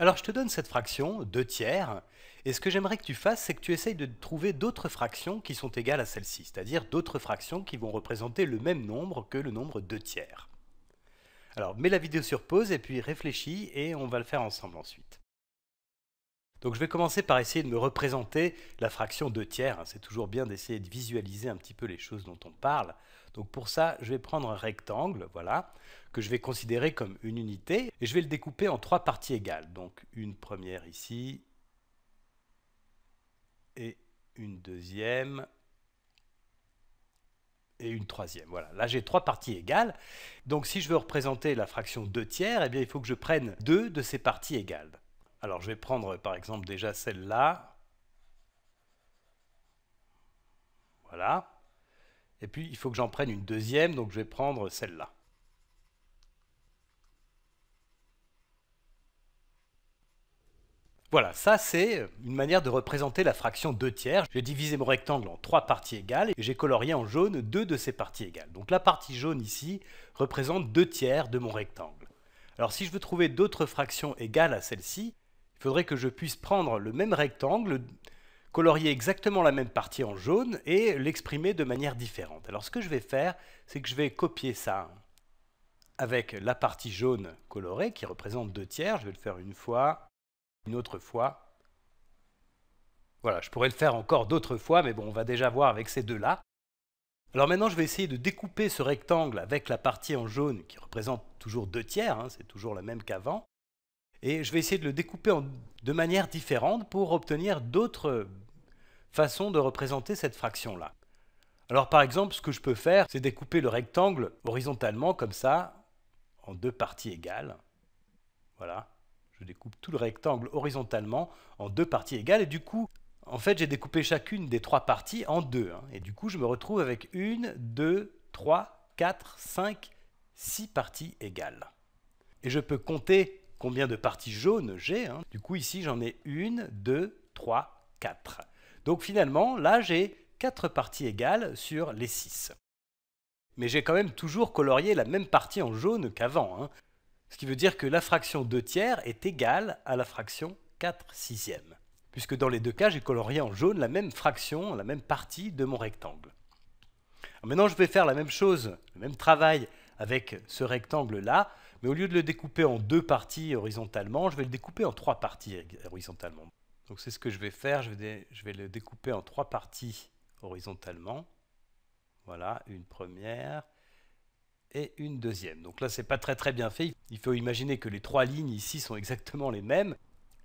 Alors je te donne cette fraction, 2 tiers, et ce que j'aimerais que tu fasses, c'est que tu essayes de trouver d'autres fractions qui sont égales à celle-ci, c'est-à-dire d'autres fractions qui vont représenter le même nombre que le nombre 2 tiers. Alors mets la vidéo sur pause et puis réfléchis et on va le faire ensemble ensuite. Donc je vais commencer par essayer de me représenter la fraction 2 tiers. Hein. C'est toujours bien d'essayer de visualiser un petit peu les choses dont on parle. Donc pour ça, je vais prendre un rectangle, voilà, que je vais considérer comme une unité, et je vais le découper en trois parties égales. Donc une première ici, et une deuxième, et une troisième. Voilà, là j'ai trois parties égales. Donc si je veux représenter la fraction 2 tiers, eh bien il faut que je prenne deux de ces parties égales. Alors je vais prendre par exemple déjà celle-là. Voilà. Et puis il faut que j'en prenne une deuxième, donc je vais prendre celle-là. Voilà, ça c'est une manière de représenter la fraction 2 tiers. J'ai divisé mon rectangle en trois parties égales et j'ai colorié en jaune deux de ces parties égales. Donc la partie jaune ici représente 2 tiers de mon rectangle. Alors si je veux trouver d'autres fractions égales à celle-ci, il faudrait que je puisse prendre le même rectangle, colorier exactement la même partie en jaune et l'exprimer de manière différente. Alors ce que je vais faire, c'est que je vais copier ça avec la partie jaune colorée qui représente deux tiers. Je vais le faire une fois, une autre fois. Voilà, je pourrais le faire encore d'autres fois, mais bon, on va déjà voir avec ces deux-là. Alors maintenant, je vais essayer de découper ce rectangle avec la partie en jaune qui représente toujours deux tiers, hein, c'est toujours la même qu'avant. Et je vais essayer de le découper de manière différente pour obtenir d'autres façons de représenter cette fraction-là. Alors par exemple, ce que je peux faire, c'est découper le rectangle horizontalement comme ça, en deux parties égales. Voilà, je découpe tout le rectangle horizontalement en deux parties égales. Et du coup, en fait, j'ai découpé chacune des trois parties en deux. Hein. Et du coup, je me retrouve avec une, deux, trois, quatre, cinq, six parties égales. Et je peux compter combien de parties jaunes j'ai. Hein. Du coup, ici, j'en ai une, deux, trois, quatre. Donc finalement, là, j'ai quatre parties égales sur les six. Mais j'ai quand même toujours colorié la même partie en jaune qu'avant. Hein. Ce qui veut dire que la fraction 2 tiers est égale à la fraction 4 sixièmes. Puisque dans les deux cas, j'ai colorié en jaune la même fraction, la même partie de mon rectangle. maintenant, je vais faire la même chose, le même travail avec ce rectangle-là, mais au lieu de le découper en deux parties horizontalement, je vais le découper en trois parties horizontalement. Donc c'est ce que je vais faire, je vais, le découper en trois parties horizontalement. Voilà, une première et une deuxième. Donc là, c'est pas très très bien fait. Il faut imaginer que les trois lignes ici sont exactement les mêmes.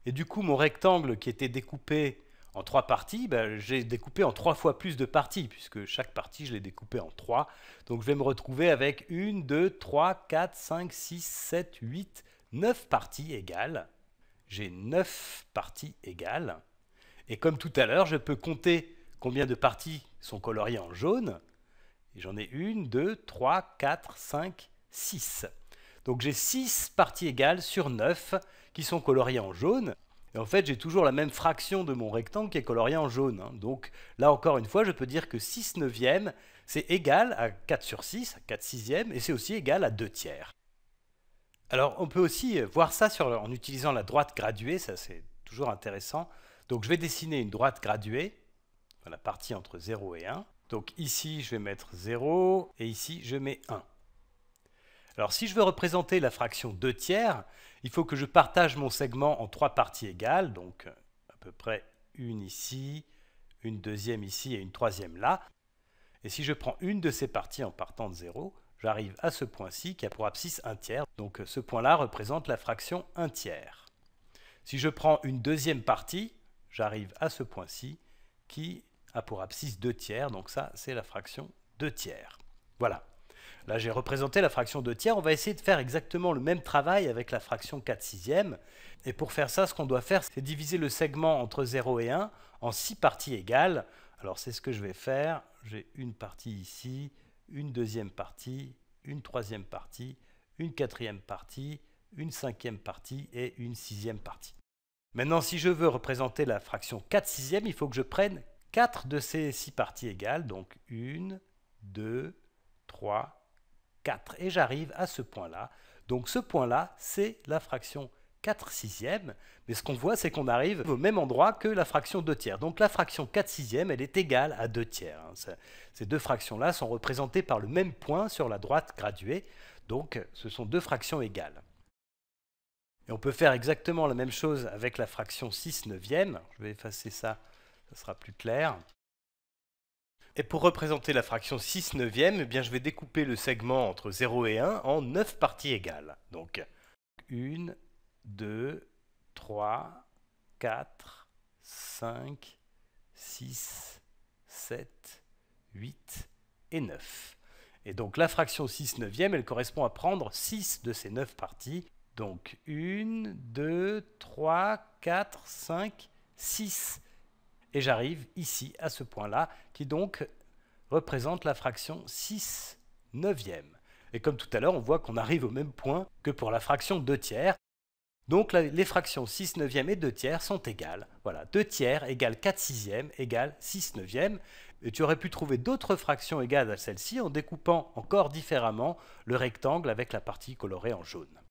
Et du coup, mon rectangle qui était découpé en trois parties, ben, j'ai découpé en trois fois plus de parties, puisque chaque partie, je l'ai découpé en trois. Donc je vais me retrouver avec une, deux, trois, quatre, cinq, six, sept, huit, neuf parties égales. J'ai neuf parties égales. Et comme tout à l'heure, je peux compter combien de parties sont coloriées en jaune. J'en ai une, deux, trois, quatre, cinq, six. Donc j'ai six parties égales sur neuf qui sont coloriées en jaune. Et en fait, j'ai toujours la même fraction de mon rectangle qui est colorié en jaune. Hein. Donc là, encore une fois, je peux dire que 6 neuvièmes, c'est égal à 4 sur 6, 4 sixièmes, et c'est aussi égal à 2 tiers. Alors, on peut aussi voir ça sur, en utilisant la droite graduée, ça c'est toujours intéressant. Donc je vais dessiner une droite graduée, la partie entre 0 et 1. Donc ici, je vais mettre 0, et ici, je mets 1. Alors si je veux représenter la fraction 2 tiers, il faut que je partage mon segment en trois parties égales, donc à peu près une ici, une deuxième ici et une troisième là. Et si je prends une de ces parties en partant de 0, j'arrive à ce point-ci qui a pour abscisse 1 tiers, donc ce point-là représente la fraction 1 tiers. Si je prends une deuxième partie, j'arrive à ce point-ci qui a pour abscisse 2 tiers, donc ça c'est la fraction 2 tiers. Voilà. Là, j'ai représenté la fraction 2 tiers. On va essayer de faire exactement le même travail avec la fraction 4 sixièmes. Et pour faire ça, ce qu'on doit faire, c'est diviser le segment entre 0 et 1 en 6 parties égales. Alors, c'est ce que je vais faire. J'ai une partie ici, une deuxième partie, une troisième partie, une quatrième partie, une cinquième partie et une sixième partie. Maintenant, si je veux représenter la fraction 4 sixièmes, il faut que je prenne 4 de ces 6 parties égales. Donc, 1, 2, 3, 4. Et j'arrive à ce point-là. Donc ce point-là, c'est la fraction 4 sixièmes. Mais ce qu'on voit, c'est qu'on arrive au même endroit que la fraction 2 tiers. Donc la fraction 4 sixièmes, elle est égale à 2 tiers. Hein. Ces deux fractions-là sont représentées par le même point sur la droite graduée. Donc ce sont deux fractions égales. Et on peut faire exactement la même chose avec la fraction 6 neuvième. Je vais effacer ça, ça sera plus clair. Et pour représenter la fraction 6 neuvième, eh bien je vais découper le segment entre 0 et 1 en 9 parties égales. Donc 1, 2, 3, 4, 5, 6, 7, 8 et 9. Et donc la fraction 6 neuvième, elle correspond à prendre 6 de ces 9 parties. Donc 1, 2, 3, 4, 5, 6 et j'arrive ici à ce point-là qui donc représente la fraction 6 neuvième. Et comme tout à l'heure, on voit qu'on arrive au même point que pour la fraction 2 tiers. Donc les fractions 6 neuvième et 2 tiers sont égales. Voilà, 2 tiers égale 4 sixièmes égale 6 neuvième. Et tu aurais pu trouver d'autres fractions égales à celle-ci en découpant encore différemment le rectangle avec la partie colorée en jaune.